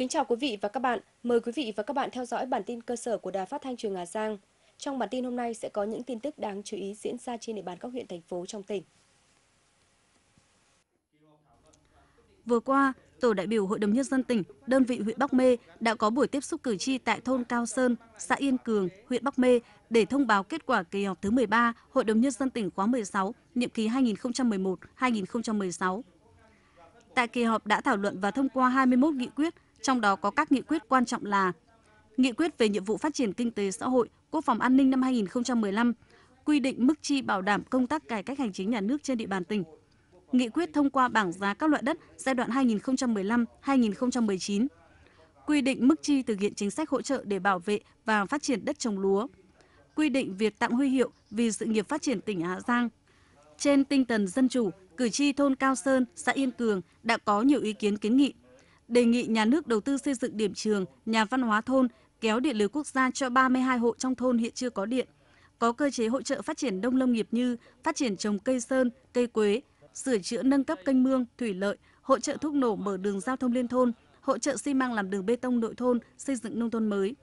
Kính chào quý vị và các bạn. Mời quý vị và các bạn theo dõi bản tin cơ sở của Đài Phát thanh Trường Hà Giang. Trong bản tin hôm nay sẽ có những tin tức đáng chú ý diễn ra trên địa bàn các huyện thành phố trong tỉnh. Vừa qua, tổ đại biểu Hội đồng nhân dân tỉnh, đơn vị huyện Bắc Mê đã có buổi tiếp xúc cử tri tại thôn Cao Sơn, xã Yên Cường, huyện Bắc Mê để thông báo kết quả kỳ họp thứ 13 Hội đồng nhân dân tỉnh khóa 16, nhiệm kỳ 2011-2016. Tại kỳ họp đã thảo luận và thông qua 21 nghị quyết, trong đó có các nghị quyết quan trọng là Nghị quyết về nhiệm vụ phát triển kinh tế xã hội, quốc phòng an ninh năm 2015, quy định mức chi bảo đảm công tác cải cách hành chính nhà nước trên địa bàn tỉnh. Nghị quyết thông qua bảng giá các loại đất giai đoạn 2015-2019, quy định mức chi thực hiện chính sách hỗ trợ để bảo vệ và phát triển đất trồng lúa, quy định việc tặng huy hiệu vì sự nghiệp phát triển tỉnh Hà Giang. Trên tinh thần dân chủ, cử tri thôn Cao Sơn, xã Yên Cường đã có nhiều ý kiến kiến nghị đề nghị nhà nước đầu tư xây dựng điểm trường, nhà văn hóa thôn, kéo điện lưới quốc gia cho 32 hộ trong thôn hiện chưa có điện. Có cơ chế hỗ trợ phát triển đông lâm nghiệp như phát triển trồng cây sơn, cây quế, sửa chữa nâng cấp kênh mương, thủy lợi, hỗ trợ thuốc nổ mở đường giao thông liên thôn, hỗ trợ xi măng làm đường bê tông nội thôn, xây dựng nông thôn mới.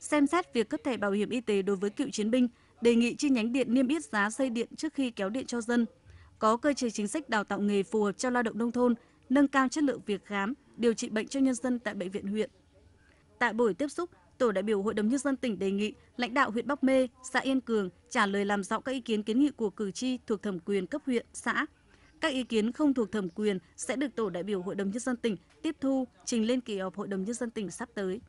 Xem xét việc cấp thẻ bảo hiểm y tế đối với cựu chiến binh, đề nghị chi nhánh điện niêm yết giá xây điện trước khi kéo điện cho dân. Có cơ chế chính sách đào tạo nghề phù hợp cho lao động nông thôn, nâng cao chất lượng việc khám, điều trị bệnh cho nhân dân tại bệnh viện huyện. Tại buổi tiếp xúc, Tổ đại biểu Hội đồng Nhân dân tỉnh đề nghị lãnh đạo huyện Bắc Mê, xã Yên Cường trả lời làm rõ các ý kiến kiến nghị của cử tri thuộc thẩm quyền cấp huyện, xã. Các ý kiến không thuộc thẩm quyền sẽ được Tổ đại biểu Hội đồng Nhân dân tỉnh tiếp thu, trình lên kỳ họp Hội đồng Nhân dân tỉnh sắp tới.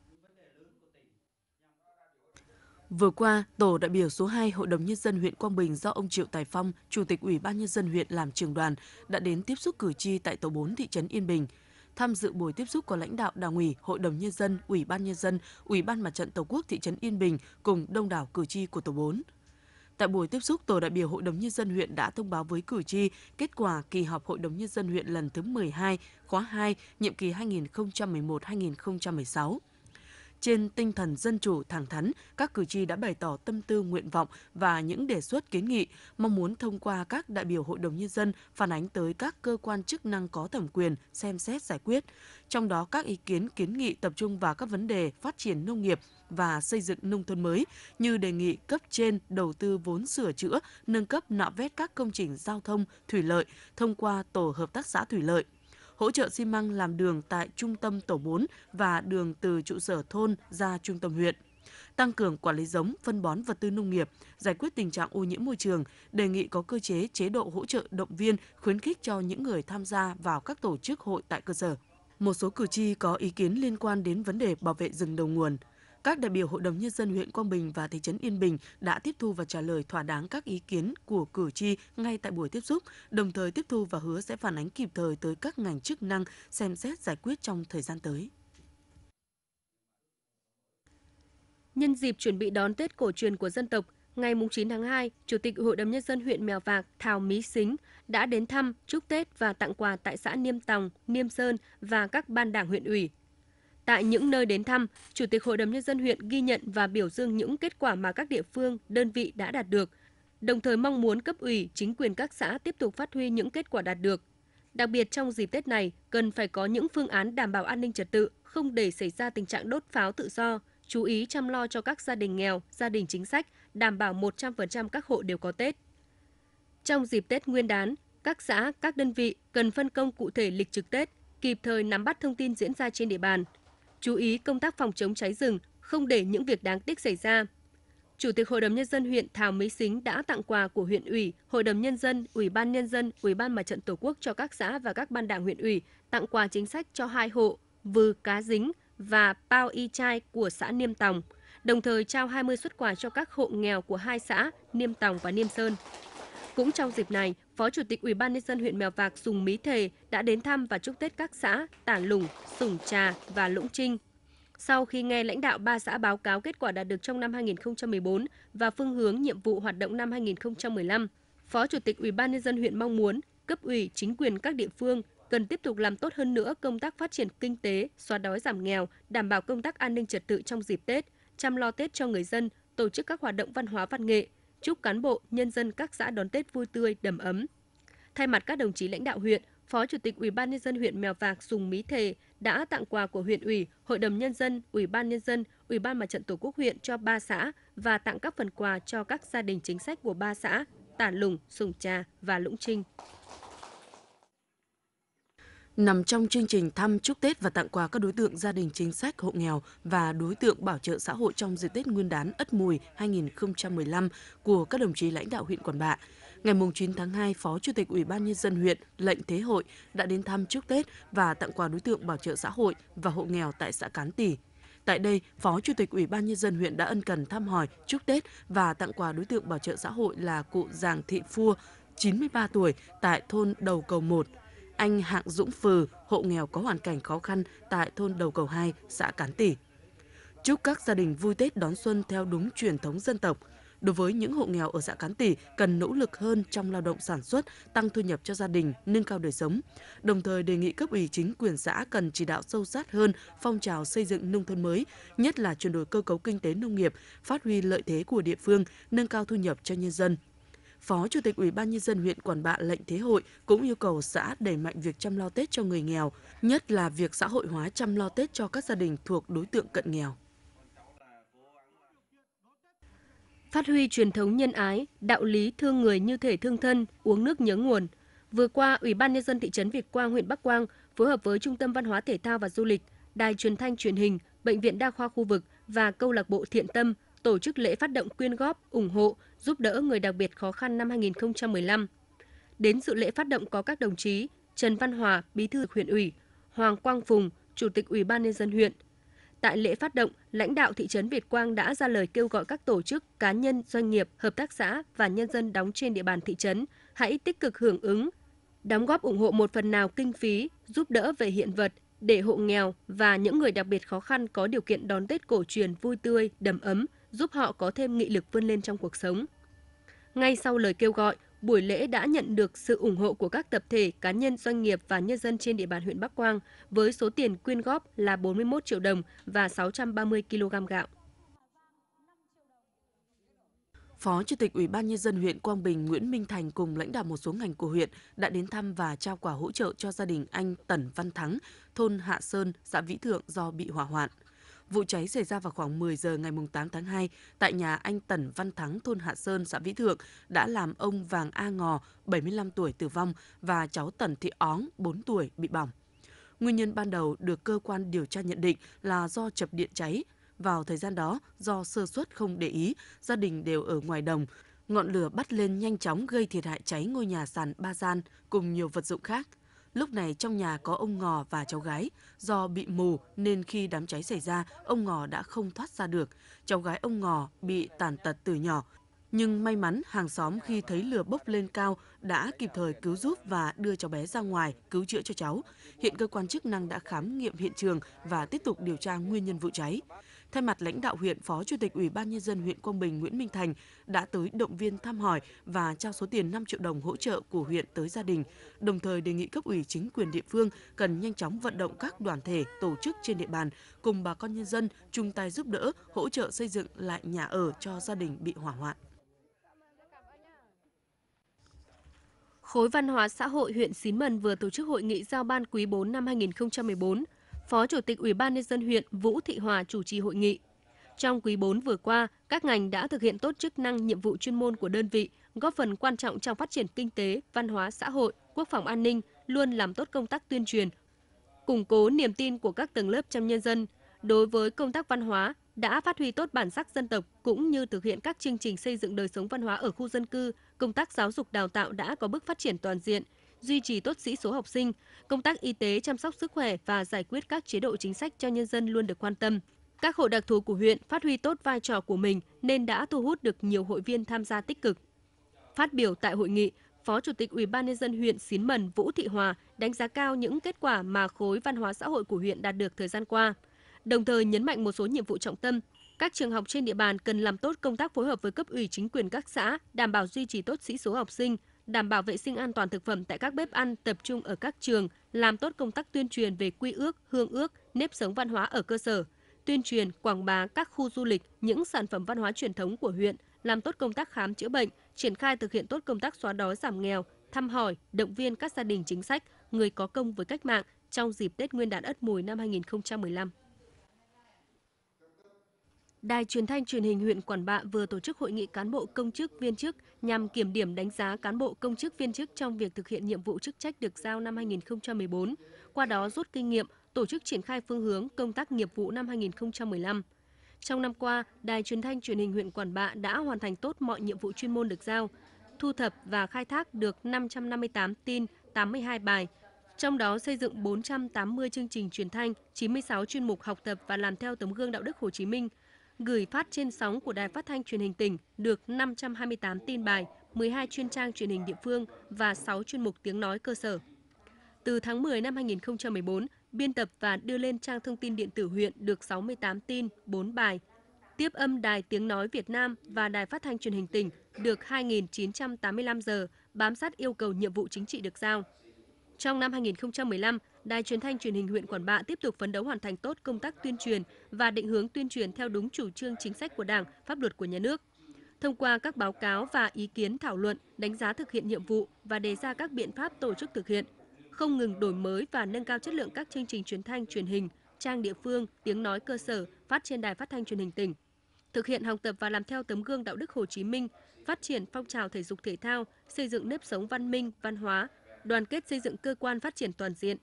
Vừa qua, tổ đại biểu số 2 Hội đồng Nhân dân huyện Quang Bình do ông Triệu Tài Phong, Chủ tịch Ủy ban Nhân dân huyện làm trường đoàn, đã đến tiếp xúc cử tri tại tổ 4 thị trấn Yên Bình – tham dự buổi tiếp xúc có lãnh đạo Đảng ủy, Hội đồng nhân dân, Ủy ban nhân dân, Ủy ban Mặt trận Tổ quốc thị trấn Yên Bình cùng đông đảo cử tri của tổ 4. Tại buổi tiếp xúc, tổ đại biểu Hội đồng nhân dân huyện đã thông báo với cử tri kết quả kỳ họp Hội đồng nhân dân huyện lần thứ 12, khóa 2, nhiệm kỳ 2011-2016. Trên tinh thần dân chủ thẳng thắn, các cử tri đã bày tỏ tâm tư nguyện vọng và những đề xuất kiến nghị, mong muốn thông qua các đại biểu Hội đồng Nhân dân phản ánh tới các cơ quan chức năng có thẩm quyền xem xét giải quyết. Trong đó, các ý kiến kiến nghị tập trung vào các vấn đề phát triển nông nghiệp và xây dựng nông thôn mới như đề nghị cấp trên đầu tư vốn sửa chữa, nâng cấp nạo vét các công trình giao thông, thủy lợi thông qua tổ hợp tác xã thủy lợi hỗ trợ xi măng làm đường tại trung tâm tổ 4 và đường từ trụ sở thôn ra trung tâm huyện tăng cường quản lý giống, phân bón vật tư nông nghiệp, giải quyết tình trạng ô nhiễm môi trường, đề nghị có cơ chế chế độ hỗ trợ động viên, khuyến khích cho những người tham gia vào các tổ chức hội tại cơ sở. Một số cử tri có ý kiến liên quan đến vấn đề bảo vệ rừng đầu nguồn. Các đại biểu Hội đồng Nhân dân huyện Quang Bình và thị trấn Yên Bình đã tiếp thu và trả lời thỏa đáng các ý kiến của cử tri ngay tại buổi tiếp xúc, đồng thời tiếp thu và hứa sẽ phản ánh kịp thời tới các ngành chức năng xem xét giải quyết trong thời gian tới. Nhân dịp chuẩn bị đón Tết cổ truyền của dân tộc, ngày 9 tháng 2, Chủ tịch Hội đồng Nhân dân huyện Mèo Vạc Thảo Mí Xính đã đến thăm, chúc Tết và tặng quà tại xã Niêm Tòng, Niêm Sơn và các ban đảng huyện ủy, Tại những nơi đến thăm, Chủ tịch Hội đồng Nhân dân huyện ghi nhận và biểu dương những kết quả mà các địa phương, đơn vị đã đạt được, đồng thời mong muốn cấp ủy, chính quyền các xã tiếp tục phát huy những kết quả đạt được. Đặc biệt trong dịp Tết này, cần phải có những phương án đảm bảo an ninh trật tự, không để xảy ra tình trạng đốt pháo tự do, chú ý chăm lo cho các gia đình nghèo, gia đình chính sách, đảm bảo 100% các hộ đều có Tết. Trong dịp Tết Nguyên đán, các xã, các đơn vị cần phân công cụ thể lịch trực Tết, kịp thời nắm bắt thông tin diễn ra trên địa bàn, chú ý công tác phòng chống cháy rừng, không để những việc đáng tiếc xảy ra. Chủ tịch Hội đồng Nhân dân huyện Thảo Mỹ Xính đã tặng quà của huyện ủy, Hội đồng Nhân dân, Ủy ban Nhân dân, Ủy ban Mặt trận Tổ quốc cho các xã và các ban đảng huyện ủy, tặng quà chính sách cho hai hộ Vừ Cá Dính và Pao Y Trai của xã Niêm Tòng, đồng thời trao 20 xuất quà cho các hộ nghèo của hai xã Niêm Tòng và Niêm Sơn. Cũng trong dịp này, Phó Chủ tịch Ủy ban nhân dân huyện Mèo Vạc Dùng Mí Thề đã đến thăm và chúc Tết các xã Tả Lùng, Tùng Trà và Lũng Trinh. Sau khi nghe lãnh đạo ba xã báo cáo kết quả đạt được trong năm 2014 và phương hướng nhiệm vụ hoạt động năm 2015, Phó Chủ tịch Ủy ban nhân dân huyện mong muốn cấp ủy, chính quyền các địa phương cần tiếp tục làm tốt hơn nữa công tác phát triển kinh tế, xóa đói giảm nghèo, đảm bảo công tác an ninh trật tự trong dịp Tết, chăm lo Tết cho người dân, tổ chức các hoạt động văn hóa văn nghệ, chúc cán bộ, nhân dân các xã đón Tết vui tươi, đầm ấm. Thay mặt các đồng chí lãnh đạo huyện, Phó Chủ tịch Ủy ban nhân dân huyện Mèo Vạc Sùng Mí Thề đã tặng quà của huyện ủy, Hội đồng nhân dân, Ủy ban nhân dân, Ủy ban Mặt trận Tổ quốc huyện cho ba xã và tặng các phần quà cho các gia đình chính sách của ba xã Tản Lùng, Sùng Trà và Lũng Trinh. Nằm trong chương trình thăm chúc Tết và tặng quà các đối tượng gia đình chính sách, hộ nghèo và đối tượng bảo trợ xã hội trong dịp Tết Nguyên đán Ất Mùi 2015 của các đồng chí lãnh đạo huyện Quản Bạ, Ngày 9 tháng 2, Phó Chủ tịch Ủy ban Nhân dân huyện Lệnh Thế Hội đã đến thăm chúc Tết và tặng quà đối tượng bảo trợ xã hội và hộ nghèo tại xã Cán Tỉ. Tại đây, Phó Chủ tịch Ủy ban Nhân dân huyện đã ân cần thăm hỏi, chúc Tết và tặng quà đối tượng bảo trợ xã hội là cụ Giàng Thị Phua, 93 tuổi, tại thôn Đầu Cầu 1. Anh Hạng Dũng Phừ, hộ nghèo có hoàn cảnh khó khăn tại thôn Đầu Cầu 2, xã Cán Tỉ. Chúc các gia đình vui Tết đón xuân theo đúng truyền thống dân tộc – Đối với những hộ nghèo ở xã Cán Tỷ cần nỗ lực hơn trong lao động sản xuất, tăng thu nhập cho gia đình, nâng cao đời sống. Đồng thời đề nghị cấp ủy chính quyền xã cần chỉ đạo sâu sát hơn phong trào xây dựng nông thôn mới, nhất là chuyển đổi cơ cấu kinh tế nông nghiệp, phát huy lợi thế của địa phương, nâng cao thu nhập cho nhân dân, Phó Chủ tịch Ủy ban nhân dân huyện Quản Bạ Lệnh Thế Hội cũng yêu cầu xã đẩy mạnh việc chăm lo Tết cho người nghèo, nhất là việc xã hội hóa chăm lo Tết cho các gia đình thuộc đối tượng cận nghèo. phát huy truyền thống nhân ái, đạo lý thương người như thể thương thân, uống nước nhớ nguồn. Vừa qua, Ủy ban nhân dân thị trấn Việt Quang, huyện Bắc Quang phối hợp với Trung tâm Văn hóa Thể thao và Du lịch, Đài truyền thanh truyền hình, Bệnh viện đa khoa khu vực và câu lạc bộ Thiện Tâm tổ chức lễ phát động quyên góp, ủng hộ, giúp đỡ người đặc biệt khó khăn năm 2015. Đến dự lễ phát động có các đồng chí Trần Văn Hòa, Bí thư huyện ủy, Hoàng Quang Phùng, Chủ tịch Ủy ban nhân dân huyện, Tại lễ phát động, lãnh đạo thị trấn Việt Quang đã ra lời kêu gọi các tổ chức, cá nhân, doanh nghiệp, hợp tác xã và nhân dân đóng trên địa bàn thị trấn hãy tích cực hưởng ứng, đóng góp ủng hộ một phần nào kinh phí, giúp đỡ về hiện vật để hộ nghèo và những người đặc biệt khó khăn có điều kiện đón Tết cổ truyền vui tươi, đầm ấm, giúp họ có thêm nghị lực vươn lên trong cuộc sống. Ngay sau lời kêu gọi, buổi lễ đã nhận được sự ủng hộ của các tập thể, cá nhân, doanh nghiệp và nhân dân trên địa bàn huyện Bắc Quang với số tiền quyên góp là 41 triệu đồng và 630 kg gạo. Phó Chủ tịch Ủy ban Nhân dân huyện Quang Bình Nguyễn Minh Thành cùng lãnh đạo một số ngành của huyện đã đến thăm và trao quà hỗ trợ cho gia đình anh Tần Văn Thắng, thôn Hạ Sơn, xã Vĩ Thượng do bị hỏa hoạn. Vụ cháy xảy ra vào khoảng 10 giờ ngày 8 tháng 2 tại nhà anh Tần Văn Thắng, thôn Hạ Sơn, xã Vĩ Thượng, đã làm ông Vàng A Ngò, 75 tuổi tử vong và cháu Tần Thị Óng, 4 tuổi bị bỏng. Nguyên nhân ban đầu được cơ quan điều tra nhận định là do chập điện cháy. Vào thời gian đó, do sơ suất không để ý, gia đình đều ở ngoài đồng. Ngọn lửa bắt lên nhanh chóng gây thiệt hại cháy ngôi nhà sàn ba gian cùng nhiều vật dụng khác. Lúc này trong nhà có ông Ngò và cháu gái. Do bị mù nên khi đám cháy xảy ra, ông Ngò đã không thoát ra được. Cháu gái ông Ngò bị tàn tật từ nhỏ, nhưng may mắn hàng xóm khi thấy lửa bốc lên cao đã kịp thời cứu giúp và đưa cháu bé ra ngoài cứu chữa cho cháu. Hiện cơ quan chức năng đã khám nghiệm hiện trường và tiếp tục điều tra nguyên nhân vụ cháy. Thay mặt lãnh đạo huyện, Phó Chủ tịch Ủy ban nhân dân huyện Quang Bình Nguyễn Minh Thành đã tới động viên thăm hỏi và trao số tiền 5 triệu đồng hỗ trợ của huyện tới gia đình, đồng thời đề nghị cấp ủy chính quyền địa phương cần nhanh chóng vận động các đoàn thể, tổ chức trên địa bàn cùng bà con nhân dân chung tay giúp đỡ, hỗ trợ xây dựng lại nhà ở cho gia đình bị hỏa hoạn. Khối Văn hóa Xã hội huyện Xín Mần vừa tổ chức hội nghị giao ban quý 4 năm 2014. Phó Chủ tịch Ủy ban Nhân dân huyện Vũ Thị Hòa chủ trì hội nghị. Trong quý 4 vừa qua, các ngành đã thực hiện tốt chức năng nhiệm vụ chuyên môn của đơn vị, góp phần quan trọng trong phát triển kinh tế, văn hóa xã hội, quốc phòng an ninh, luôn làm tốt công tác tuyên truyền, củng cố niềm tin của các tầng lớp trong nhân dân. Đối với công tác văn hóa, đã phát huy tốt bản sắc dân tộc cũng như thực hiện các chương trình xây dựng đời sống văn hóa ở khu dân cư, công tác giáo dục đào tạo đã có bước phát triển toàn diện, duy trì tốt sĩ số học sinh, công tác y tế chăm sóc sức khỏe và giải quyết các chế độ chính sách cho nhân dân luôn được quan tâm. Các hội đặc thù của huyện phát huy tốt vai trò của mình nên đã thu hút được nhiều hội viên tham gia tích cực. Phát biểu tại hội nghị, Phó Chủ tịch Ủy ban nhân dân huyện Xín Mần Vũ Thị Hòa đánh giá cao những kết quả mà khối văn hóa xã hội của huyện đạt được thời gian qua đồng thời nhấn mạnh một số nhiệm vụ trọng tâm. Các trường học trên địa bàn cần làm tốt công tác phối hợp với cấp ủy chính quyền các xã, đảm bảo duy trì tốt sĩ số học sinh, đảm bảo vệ sinh an toàn thực phẩm tại các bếp ăn tập trung ở các trường, làm tốt công tác tuyên truyền về quy ước, hương ước, nếp sống văn hóa ở cơ sở, tuyên truyền, quảng bá các khu du lịch, những sản phẩm văn hóa truyền thống của huyện, làm tốt công tác khám chữa bệnh, triển khai thực hiện tốt công tác xóa đói giảm nghèo, thăm hỏi, động viên các gia đình chính sách, người có công với cách mạng trong dịp Tết Nguyên đán Ất Mùi năm 2015. Đài truyền thanh truyền hình huyện Quản Bạ vừa tổ chức hội nghị cán bộ công chức viên chức nhằm kiểm điểm đánh giá cán bộ công chức viên chức trong việc thực hiện nhiệm vụ chức trách được giao năm 2014, qua đó rút kinh nghiệm, tổ chức triển khai phương hướng công tác nghiệp vụ năm 2015. Trong năm qua, Đài truyền thanh truyền hình huyện Quản Bạ đã hoàn thành tốt mọi nhiệm vụ chuyên môn được giao, thu thập và khai thác được 558 tin, 82 bài, trong đó xây dựng 480 chương trình truyền thanh, 96 chuyên mục học tập và làm theo tấm gương đạo đức Hồ Chí Minh – gửi phát trên sóng của Đài Phát thanh Truyền hình tỉnh được 528 tin bài, 12 chuyên trang truyền hình địa phương và 6 chuyên mục tiếng nói cơ sở. Từ tháng 10 năm 2014, biên tập và đưa lên trang thông tin điện tử huyện được 68 tin, 4 bài. Tiếp âm Đài Tiếng Nói Việt Nam và Đài Phát thanh Truyền hình tỉnh được 2.985 giờ, bám sát yêu cầu nhiệm vụ chính trị được giao. Trong năm 2015, Đài Truyền thanh Truyền hình huyện Quản Bạ tiếp tục phấn đấu hoàn thành tốt công tác tuyên truyền và định hướng tuyên truyền theo đúng chủ trương chính sách của Đảng, pháp luật của nhà nước. Thông qua các báo cáo và ý kiến thảo luận, đánh giá thực hiện nhiệm vụ và đề ra các biện pháp tổ chức thực hiện, không ngừng đổi mới và nâng cao chất lượng các chương trình truyền thanh truyền hình, trang địa phương, tiếng nói cơ sở phát trên Đài Phát thanh Truyền hình tỉnh. Thực hiện học tập và làm theo tấm gương đạo đức Hồ Chí Minh, phát triển phong trào thể dục thể thao, xây dựng nếp sống văn minh, văn hóa, đoàn kết xây dựng cơ quan phát triển toàn diện,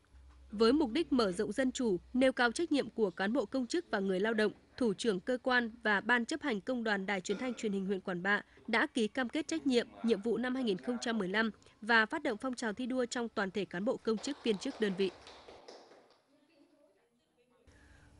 với mục đích mở rộng dân chủ, nêu cao trách nhiệm của cán bộ công chức và người lao động, thủ trưởng cơ quan và ban chấp hành công đoàn Đài Truyền thanh Truyền hình huyện Quản Bạ đã ký cam kết trách nhiệm, nhiệm vụ năm 2015 và phát động phong trào thi đua trong toàn thể cán bộ công chức viên chức đơn vị.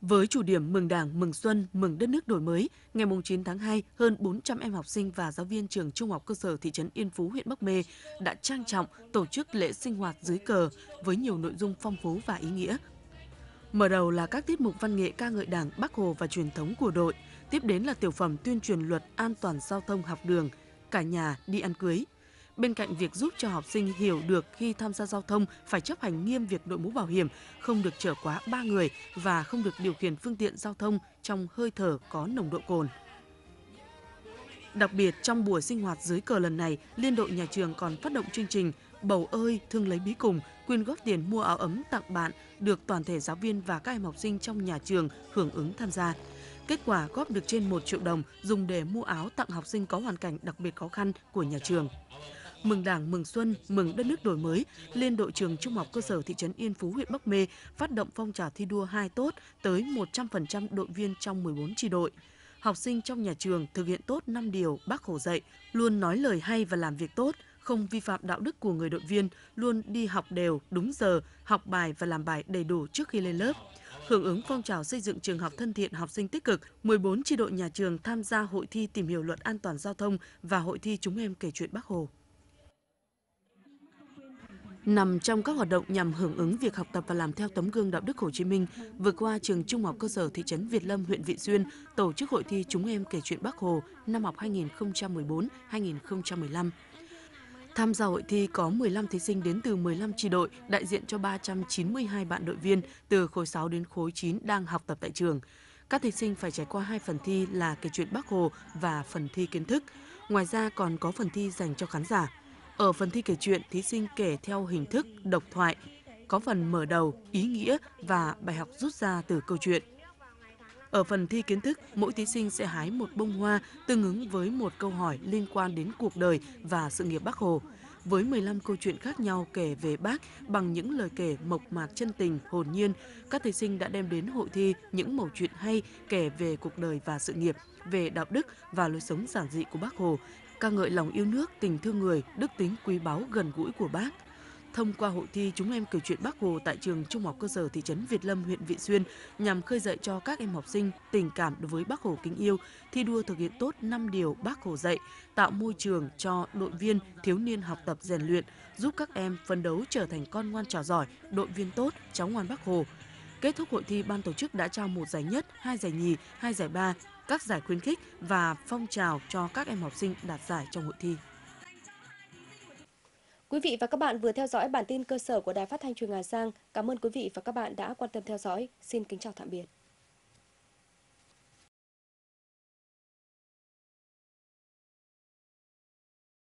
Với chủ điểm mừng Đảng, mừng Xuân, mừng đất nước đổi mới, ngày 9 tháng 2, hơn 400 em học sinh và giáo viên trường Trung học cơ sở thị trấn Yên Phú, huyện Bắc Mê đã trang trọng tổ chức lễ sinh hoạt dưới cờ với nhiều nội dung phong phú và ý nghĩa. Mở đầu là các tiết mục văn nghệ ca ngợi Đảng, bác Hồ và truyền thống của đội, tiếp đến là tiểu phẩm tuyên truyền luật an toàn giao thông học đường, cả nhà đi ăn cưới, Bên cạnh việc giúp cho học sinh hiểu được khi tham gia giao thông phải chấp hành nghiêm việc đội mũ bảo hiểm, không được chở quá 3 người và không được điều khiển phương tiện giao thông trong hơi thở có nồng độ cồn. Đặc biệt trong buổi sinh hoạt dưới cờ lần này, Liên đội nhà trường còn phát động chương trình Bầu ơi thương lấy bí cùng, quyên góp tiền mua áo ấm tặng bạn được toàn thể giáo viên và các em học sinh trong nhà trường hưởng ứng tham gia. Kết quả góp được trên 1 triệu đồng dùng để mua áo tặng học sinh có hoàn cảnh đặc biệt khó khăn của nhà trường mừng Đảng, mừng xuân, mừng đất nước đổi mới, lên đội trường Trung học cơ sở thị trấn Yên Phú huyện Bắc Mê phát động phong trào thi đua hai tốt tới 100% đội viên trong 14 chi đội học sinh trong nhà trường thực hiện tốt 5 điều bác Hồ dạy, luôn nói lời hay và làm việc tốt, không vi phạm đạo đức của người đội viên, luôn đi học đều, đúng giờ, học bài và làm bài đầy đủ trước khi lên lớp. Hưởng ứng phong trào xây dựng trường học thân thiện học sinh tích cực, 14 tri đội nhà trường tham gia hội thi tìm hiểu luật an toàn giao thông và hội thi chúng em kể chuyện Bác Hồ. Nằm trong các hoạt động nhằm hưởng ứng việc học tập và làm theo tấm gương đạo đức Hồ Chí Minh, vừa qua trường Trung học cơ sở thị trấn Việt Lâm, huyện Vị Xuyên tổ chức hội thi Chúng em kể chuyện Bác Hồ năm học 2014-2015. Tham gia hội thi có 15 thí sinh đến từ 15 chi đội, đại diện cho 392 bạn đội viên từ khối 6 đến khối 9 đang học tập tại trường. Các thí sinh phải trải qua hai phần thi là kể chuyện Bác Hồ và phần thi kiến thức. Ngoài ra còn có phần thi dành cho khán giả. Ở phần thi kể chuyện, thí sinh kể theo hình thức độc thoại, có phần mở đầu, ý nghĩa và bài học rút ra từ câu chuyện. Ở phần thi kiến thức, mỗi thí sinh sẽ hái một bông hoa tương ứng với một câu hỏi liên quan đến cuộc đời và sự nghiệp Bác Hồ, với 15 câu chuyện khác nhau kể về bác bằng những lời kể mộc mạc chân tình, hồn nhiên, các thí sinh đã đem đến hội thi những mẩu chuyện hay kể về cuộc đời và sự nghiệp, về đạo đức và lối sống giản dị của bác Hồ, ca ngợi lòng yêu nước, tình thương người, đức tính quý báu gần gũi của bác. Thông qua hội thi chúng em kể chuyện Bác Hồ tại trường Trung học cơ sở thị trấn Việt Lâm, huyện Vị Xuyên nhằm khơi dậy cho các em học sinh tình cảm đối với Bác Hồ kính yêu, thi đua thực hiện tốt 5 điều Bác Hồ dạy, tạo môi trường cho đội viên thiếu niên học tập rèn luyện, giúp các em phấn đấu trở thành con ngoan trò giỏi, đội viên tốt, cháu ngoan Bác Hồ, Kết thúc hội thi, ban tổ chức đã trao một giải nhất, hai giải nhì, hai giải ba các giải khuyến khích và phong trào cho các em học sinh đạt giải trong hội thi. Quý vị và các bạn vừa theo dõi bản tin cơ sở của Đài Phát thanh Truyền hình Hà Giang. Cảm ơn quý vị và các bạn đã quan tâm theo dõi. Xin kính chào tạm biệt.